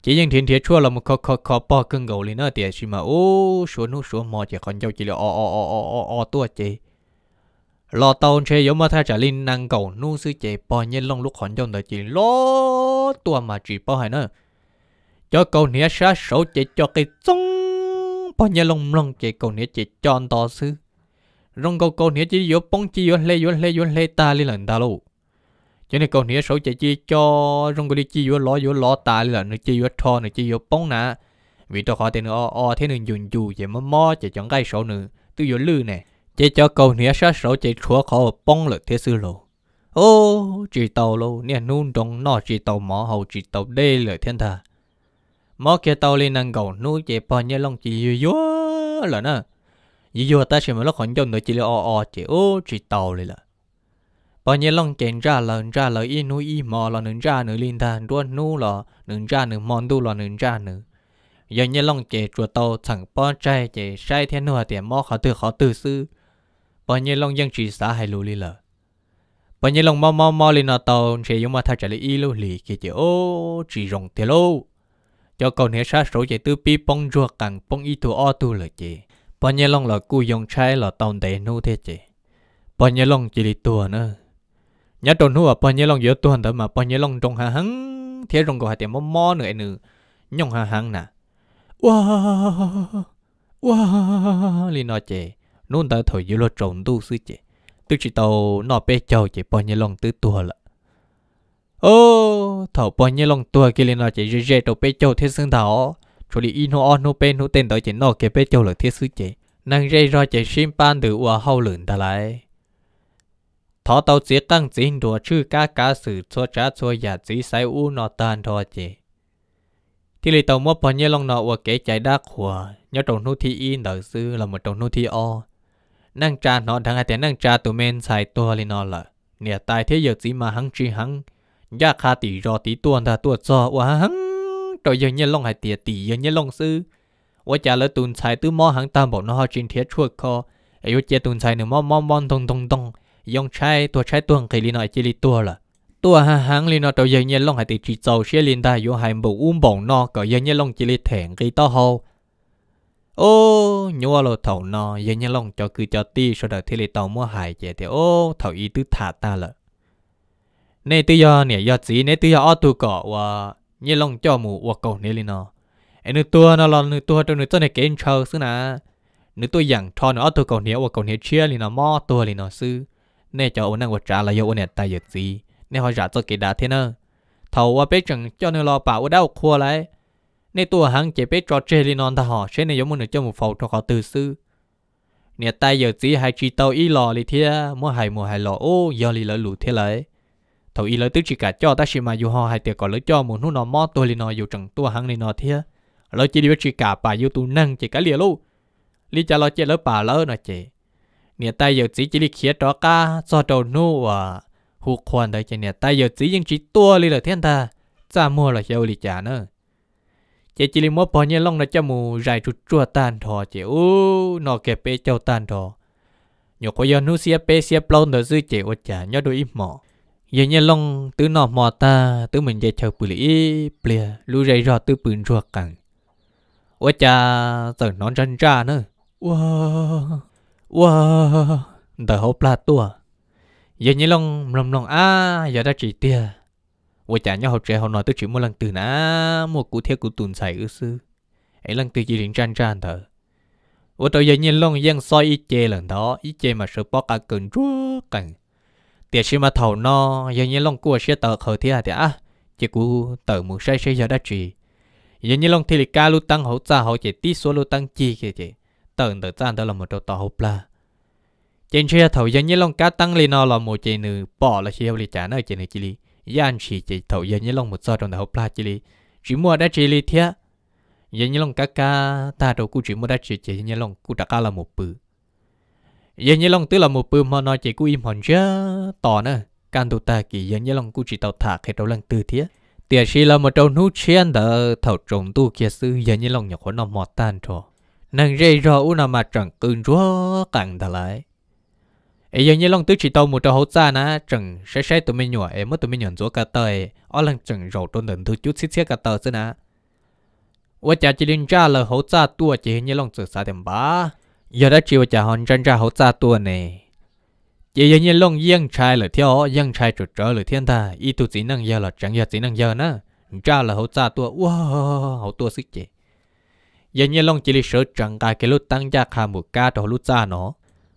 chỉ riêng thiên thiệt chua là một khóc khóc khóc bỏ cân gầu lên nữa thì chỉ mà ô số nó số mò chỉ còn nhau chỉ là o o o o o o tua chị lo tàu chơi giống mà thay trả linh năng cầu nu sư chị bò nhân long lúc còn trong đời chỉ lo tua mà chỉ bò hay nữa cho cầu nia sa số chị cho cái trống bò nhân long long chị cầu nia chị cho to sư rong cầu cầu nia chỉ vô bóng chỉ vô lê vô lê vô lê ta lên lần ta luôn cho nên câu nĩa số chạy chi cho rong cái chi vừa ló vừa ló ta là nó chi vừa thò nó chi vừa bóng nè vì tôi hỏi tên o o ờ, ờ, thế nên dùng dù vậy mà mò chạy chọn cái số nữa tư vừa lư nè chạy cho câu nĩa sát số chạy chúa khó bóng lực thế sư lộ ô chỉ tàu lô nè nôn đông nó chỉ tàu mỏ hầu chỉ tàu đê lợi thiên thà mỏ kia tàu lên năng cầu nuôi chạy bò nhớ lòng chỉ vô vô là nè vừa ta xem mà nó còn trong nữa chỉ là o o chỉ ô chỉ tàu lên là bao nhớ lòng kèn ra là ra là y nuôi y mò là nướng ra nướng linh thần đuôn nu là nướng ra nướng mòn đu là nướng ra nướng giờ nhớ lòng chè chùa tàu chẳng bao trai chè sai thiên nua tiền mò khó từ khó tư sư bao nhớ lòng dân chỉ xã hay lù li lờ bao nhớ lòng mò mò mò lên nọ tàu chè dùng mà thay trả lại y lù lì kia chè ô chỉ rồng tiền lô cho cầu nế sát số chè tư pi bông ruột càng bông y tu o tu lờ chè bao nhớ lòng là cu dùng trai là tàu đầy nu thế chè bao nhớ lòng chỉ đi tua nữa nhớ trôn hùa bao nhiêu lòng giữa tuần đó mà bao nhiêu lòng trong hàng hắn thế trong gọi tiền mò mò nữa nữa nhong hàng hàng nè wow wow li nó chè nôn ta thổi dữ lo trộn tu sư chè tức chỉ tàu nó bé châu chè bao nhiêu lòng tứ tua lợ ô thầu bao nhiêu lòng tua kia li nó chè rề rề tàu bé châu thế xương thảo chỗ đi in hoa nó bé nó tên đó chè nó kia bé châu là thế sư chè nàng rề rồi chè xin pan từ ua hậu lửng ta lại ทอเตาเจียกั้งจีนดัวชื่อกากาสือโซจ้าโซยาจีไซอูนอตานทอเจที่ลีเตามัวพอเยลองนอวเก๋ใจดักหัวยอตรงนที่อินเดอซื้อเราหมดตรงนที่ออ นั่งจานนอทางไอเต่นั่งจานตัวเมนใส่ตัวลีนอละเนี่ยตายเที่ยวจีมาหังจีหังยาคาตีรอตีตัวตาตัวจอว่าหังตัวยังเยลองไอเตียตียังเยลองซื้อ ว่าจะเลตุนใส่ตื้อมอหังตามบอกน้อจินเทียชวดคออายุเจตุนใส่หนึ่งมอมมอมตรงตรงตรง dòng trai tua trai tuần kỳ li nói chỉ li tua là tua hàng hàng li nó đầu giờ nhiên long hai tỷ chi giàu xe liền đại vô hai bộ um bổng nó có giờ nhiên long chỉ li thèn kỳ to ho, ô nhua lo thầu nó giờ nhiên long cho cứ cho ti sau đó thì li tàu mua hải chế thì ô thầu y tứ thả ta là nè tư yo nè yo chỉ nè tư yo ở tu cọ và nhiên long cho mù và cầu nè li nó nửa tua nó lo nửa tua trong nửa tua này kén trâu xứ nà nửa tua dạng thon ở tu cầu nè và chia li nó mò tua li nó xứ nè cho ông năng vật trả là do ông nè tài giật gì nè hỏi trả cho kỳ đá thế nơ thầu và bế chẳng cho nên lo bảo ở đâu khua lại nè tua hàng chế bế cho chơi lên non ta họ sẽ nè giống muốn cho một phòng cho họ từ sư nè tài giật gì hay chỉ tàu y lò lì thia mua hay mua hay lò ô do lì lỡ lù thế lại thầu y lỡ tức chỉ cả cho ta chỉ mà dù họ hay tiệc còn lỡ cho muốn nó mót tôi lên nó dù chẳng tua hàng lên nó thia lỡ chỉ đi biết chỉ cả bà yêu tu nâng chỉ cả liều luôn lý cha lo chơi lỡ bà lỡ nó chơi. เนี่ยตายอยู่จีจีลิเขียดอกาจอดนู่อ่ะหูควันได้จะเนี่ยตายอยู่จียังจีตัวเลยเหรอเทียนตาจ้ามัวเหรอเฮียวลิจาเนอะเจจีลิมัวพอเนี่ยลองนะจมูใจจุดจั่วตานทอเจ้าอู้นอเก็บเปเจ้าตานทอหยกยอนูเสียเปเสียปลอนเดอซื้อเจ้าจ่าย่อดูอีหมอยังเนี่ยลองตื้อนอหมอตาตื้อเหมือนจะเช่าปุ๋ยเปลี่ยรู้ใจรอตื้อปืนรัวกันว่าจะเจอน้องจันจ้าเนอะว้า Wow, đời hậu plà tua. Giờ như long lòng lòng à, giờ đã chỉ tia. Với chả nhau học trẻ họ nói tôi chỉ một lần từ nã, một cụ thiết cụ tùn xài ư sư. Ai lần từ chỉ đến tràn tràn thở. Với tôi giờ như long dân soi ít chê lần đó, ít chê mà sợ bó cả cần chúa cần. Tiệt sĩ mà thầu no, giờ như long của sẽ tờ khởi tia à thì à, chỉ cụ tờ một sai sai giờ đã chỉ. Giờ như long thì lịch ca lưu tăng hậu xa hậu chỉ tí số lưu tăng chi kìa chị tận tự tan đó là một trâu tàu hộp là trên xe thầu dân như long cá tăng lên nó là một chị nữ bỏ là chị hậu lì trả nơi chị nữ chị lì gian chỉ chị thầu dân như long một so trong tàu hộp là chị lì chỉ mua đã chị lì thế dân như long cá cá ta đầu cũng chỉ mua đã chị chị như long cũng đã cá là một bự dân như long tức là một bự mà nói chị cũng im hòn chưa, tỏ nữa can tụ ta kỳ dân như long cũng chỉ tàu thả cái đầu lăng từ thế tiếc chỉ là một trâu nút chen đỡ thầu trồng tu kia sư dân như long nhỏ khó nó mọt tan rồi nàng rê rô u nà mà trần cưng rúa càng thà lại ấy giờ như lòng tứ chỉ tàu một trò hậu xa na trần sẽ sẽ tụi mình nhỏ em mất tụi mình nhận rúa cả tơi ở lần trần rầu tôn đừng thứ chút xít xít cả tờ xí na và chả chỉ linh tra là hậu xa tua chỉ như lòng sự xa thêm bá giờ đã chịu chả hòn chân ra hậu xa tua nè. chỉ giờ như lòng yên trai là theo yên trai trượt trở là thiên tha y tu chỉ năng giờ là chẳng giờ chỉ năng giờ na cha là hậu xa tua wow hậu tua xích chị giờ như long chỉ là sợ chẳng cả cái lúc tăng giá khá một ca cho lúc ra nó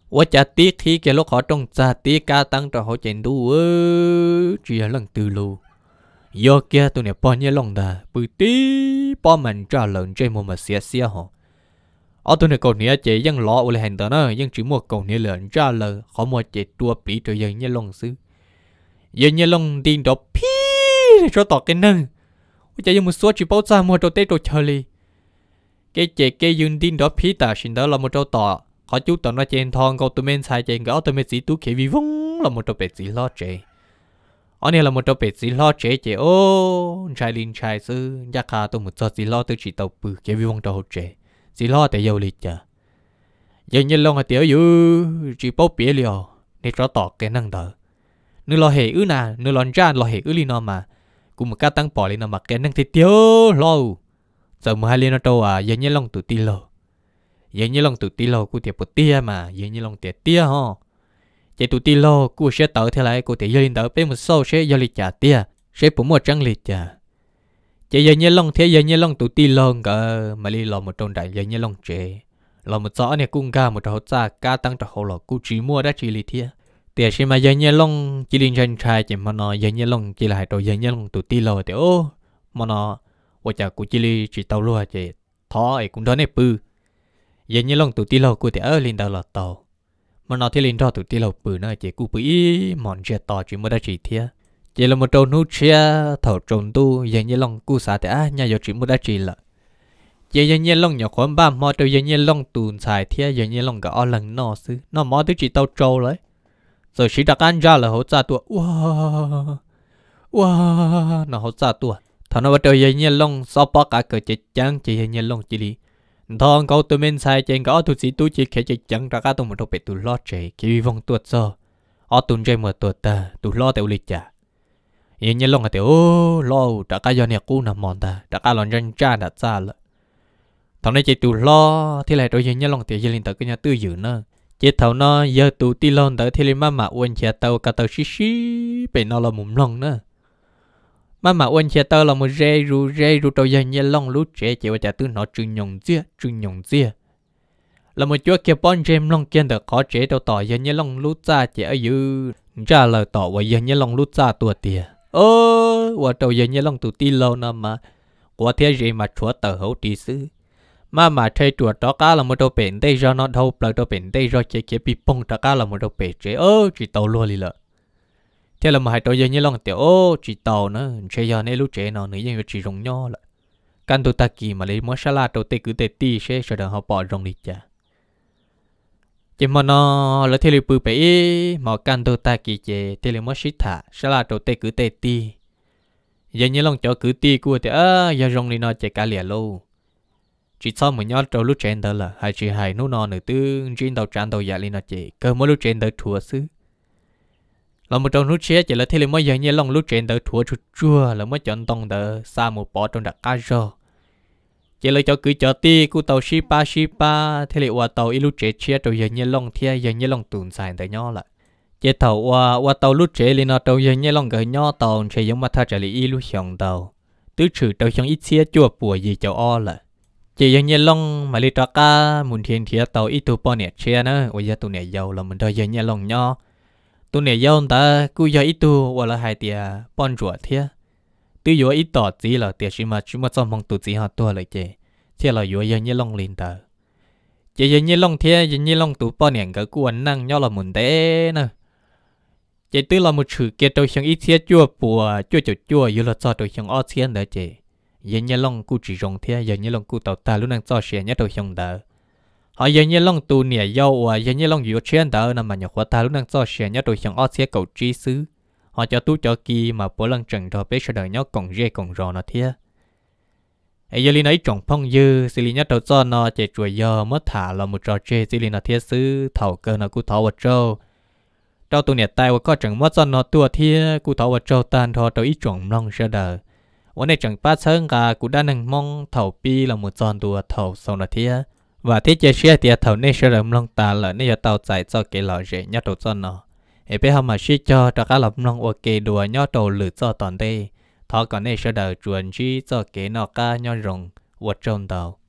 và chả tiếc khi cái lúc họ trong cha tiếc ca tăng cho họ chèn đu chỉ là lần từ lâu do kia tụi này bao nhiêu lòng đà bự tí bao mình trả lợn chơi mua mà xia xia họ ở tụi này cầu nia chỉ dân lọ ở lại hành tớ nó chỉ mua cầu nia lợn trả lợn họ mua chỉ tua bị cho như lòng xứ như lòng tin đó pi cho tọt cái nâng chả dân một số chỉ bao giờ mua cho tết cho chơi cái chế cái dương tin đó ta xin đó là một trâu tỏ có chú tỏ nó trên thong câu tụi mình xài trên gõ tụi mình chỉ tú kể vì vung là một trâu bệt chỉ lo chế ở này là một trâu bệt chỉ lo chế chế ô trai linh trai sư nhạc cả tụi một trâu chỉ lo tự chỉ tàu bự kể vì vung trâu chế chỉ lo để yêu lịch chờ à. giờ nhân long là tiểu dư chỉ bốc bía liều nên rõ tỏ cái năng đỡ nữ lo hệ ư nà nữ lo ra lo hệ ư li nó mà cũng một cá tăng bỏ lên nó mặc cái năng thì tiêu lâu giờ mà hai liên đâu à giờ như lòng tụt tì lò giờ như lòng tụt tì lò cụ thể bột tia mà giờ như lòng tiệt tia ho chạy tụt tì lò cụ sẽ tớ thế lại cụ thể giờ liên tớ bên một sâu sẽ giờ liên trả tia sẽ bổ một trăng liên trả chạy giờ như lòng thế giờ như lòng tụt tì lò cả, mà liên lò một trong đại giờ như lòng chế lò một rõ này cũng ga một trò xa, ca tăng trò hồ lò cụ chỉ mua đã chỉ liên tia tiệt xem mà giờ như lòng chỉ liên chân trai chỉ mà nó giờ như lòng chỉ lại trò giờ như lòng tụt tì lò thì ô mà nó và chả cụ chili chỉ tàu luôn chỉ thó ấy cũng đó nè bự vậy như lòng tụi ti lâu của thì ở lên đầu là tàu mà nó thì lên đó tụi ti lâu bự nữa chỉ cụ bự ý mòn chia tàu chỉ mới đã chỉ thia chỉ là một trâu nút chia thầu trộn tu vậy như lòng cụ xã thì à nhà giờ chỉ mới đã chỉ là giờ giờ như lòng nhỏ khoảng ba mò trâu vậy như lòng tụn xài thia vậy như lòng cả lần nọ xứ nó mò tới chỉ tàu trâu lấy rồi chỉ đặt ăn ra là hỗ trợ tụi wow wow nó hỗ trợ tụi thằng nó bắt đầu dây nhiên long so bỏ cả cờ chết trắng chỉ dây nhiên long chỉ đi thằng cậu tụi mình sai chạy có tụi sĩ tụi chỉ khéo chết trắng ra cả tụi mình đâu bị tụi lo chạy chỉ vòng tuột giờ ở tụi chơi mà tuột ta tụi lo tiểu lịch chả dây nhiên long là ô lo ra cả giờ này cũ nằm mòn ta ra cả lòng chân cha đã xa lợ thằng này chạy tụi lo thì lại đôi dây nhiên long thì dây linh tới cái nhà tư dữ nữa chết thầu nó giờ tụi ti lon tới thì lên má mà uốn chia tàu cả tàu xí xí bị nó là mồm lon nữa mà mà quên chia tơ là một rê ru rê ru tàu giờ nhẹ lòng lú trẻ chỉ và tư nó trừ nhồng dưa trừ nhồng dưa là một chúa kia bọn jem lòng kia được khó trẻ tàu tỏ giờ nhẹ lòng lú cha chỉ ở dư ra lời tỏ và giờ nhẹ lòng lú cha tua tiề ơ và tàu giờ nhẹ lòng tụt ti lâu nữa mà quá thế gì mà chúa tờ hậu tí sư mà mà thầy chuột đó cá là một đầu bể đây do nó đâu lời đầu bể đây do chế chế bị bông đó cá là một đầu bể chế ơ chỉ tàu luôn đi lợ thế là mà hai tôi giờ như lòng tiểu ô chỉ tàu nó chơi giờ này lúc trẻ nó nữa giờ chỉ rong nho là, căn tôi ta kỳ mà lấy món salad tôi tê cứ tê ti sẽ sợ đằng họ bỏ rong đi chả chỉ mà nó là thế liệu bự bể mà căn tôi ta kỳ chè thế liệu món xít thả salad tôi tê cứ tê ti giờ như lòng cho cứ ti của thì ơ giờ rong đi nó chạy cả lẻ lâu chỉ sau một nhát trâu lúc trẻ đó là hai chị hai nô nó nữ tư trên đầu tràn đầu dạ lên nó chạy cơ mỗi lúc trẻ đó thua xứ là một trong nút chia chỉ là thế là mới giờ như lòng lúc chuyện tới thua chút chua là mới chọn tông tới xa một bỏ trong đặc cá rồi chỉ là cho cứ cho ti cú tàu shipa shipa thế là qua tàu ít lúc chế chia rồi giờ như lòng thia giờ như lòng tụn xài tới nhau lại chế tàu qua qua tàu lúc chế lên nó tàu giờ như lòng gửi nhau tàu chế giống mà tha trả lý ít lúc hiòng tàu tứ trừ tàu hiòng ít chia chua bùa gì cho o lại chỉ dân nhân long mà li trọ ca muốn thiên thiệt tàu ít tu bò nè chia nữa ôi giờ tụ nè giàu là mình đòi dân nhân long nhau tôi nè yêu ta cứ yêu ít tu hoặc là hai tia bón rửa thế tôi yêu ít tỏ gì là tia chỉ mà chỉ mà trong mong tụi gì họ tua lại chơi, thế là yêu giờ như long liền ta giờ giờ như long thế giờ như long tụi bón nè cái cú anh năng nhau là muốn thế nè chỉ tôi là một sự kiện đôi chân ít thế chua bùa chua chua chua giờ là cho tôi chẳng ở thiên đó chứ giờ như long cú chỉ rong thế giờ như long cú tàu ta luôn năng cho xe nhất đôi chân đỡ họ à, à, giờ như long tu nè yêu à giờ như long dựa trên đó nằm mà nhỏ khóa ta lúc đang do xe nhớ đội chẳng ót xe cầu trí xứ họ cho tu cho kỳ mà bố lần trần rồi biết sẽ đợi nhau còn dê còn rò nó thia ai giờ linh ấy trồng phong dư xí linh nhất đầu cho nó chạy chuột giờ mất thả là một trò chơi xí linh nó thia xứ thầu cơ nó cú thầu vật trâu trâu tu nè tai và có chẳng mất cho nó tua thia cú thầu vật trâu tan thọ trâu ít trồng long sẽ đợi วันนี้จังป้าเชิงกากูด้านหนึ่งมองเถาปีละมุดจอนตัวเถาสองนาที và thế chế xe thì thầu nên sẽ làm long ta là nên tàu chạy cho cái lò rẻ nhát đầu cho nó để bên hôm mà xe cho cho các lập long ok đùa nhát đầu lửa cho toàn đây thọ còn nên sẽ đào chuẩn chi cho cái nó ca nhau rồng vật trong tàu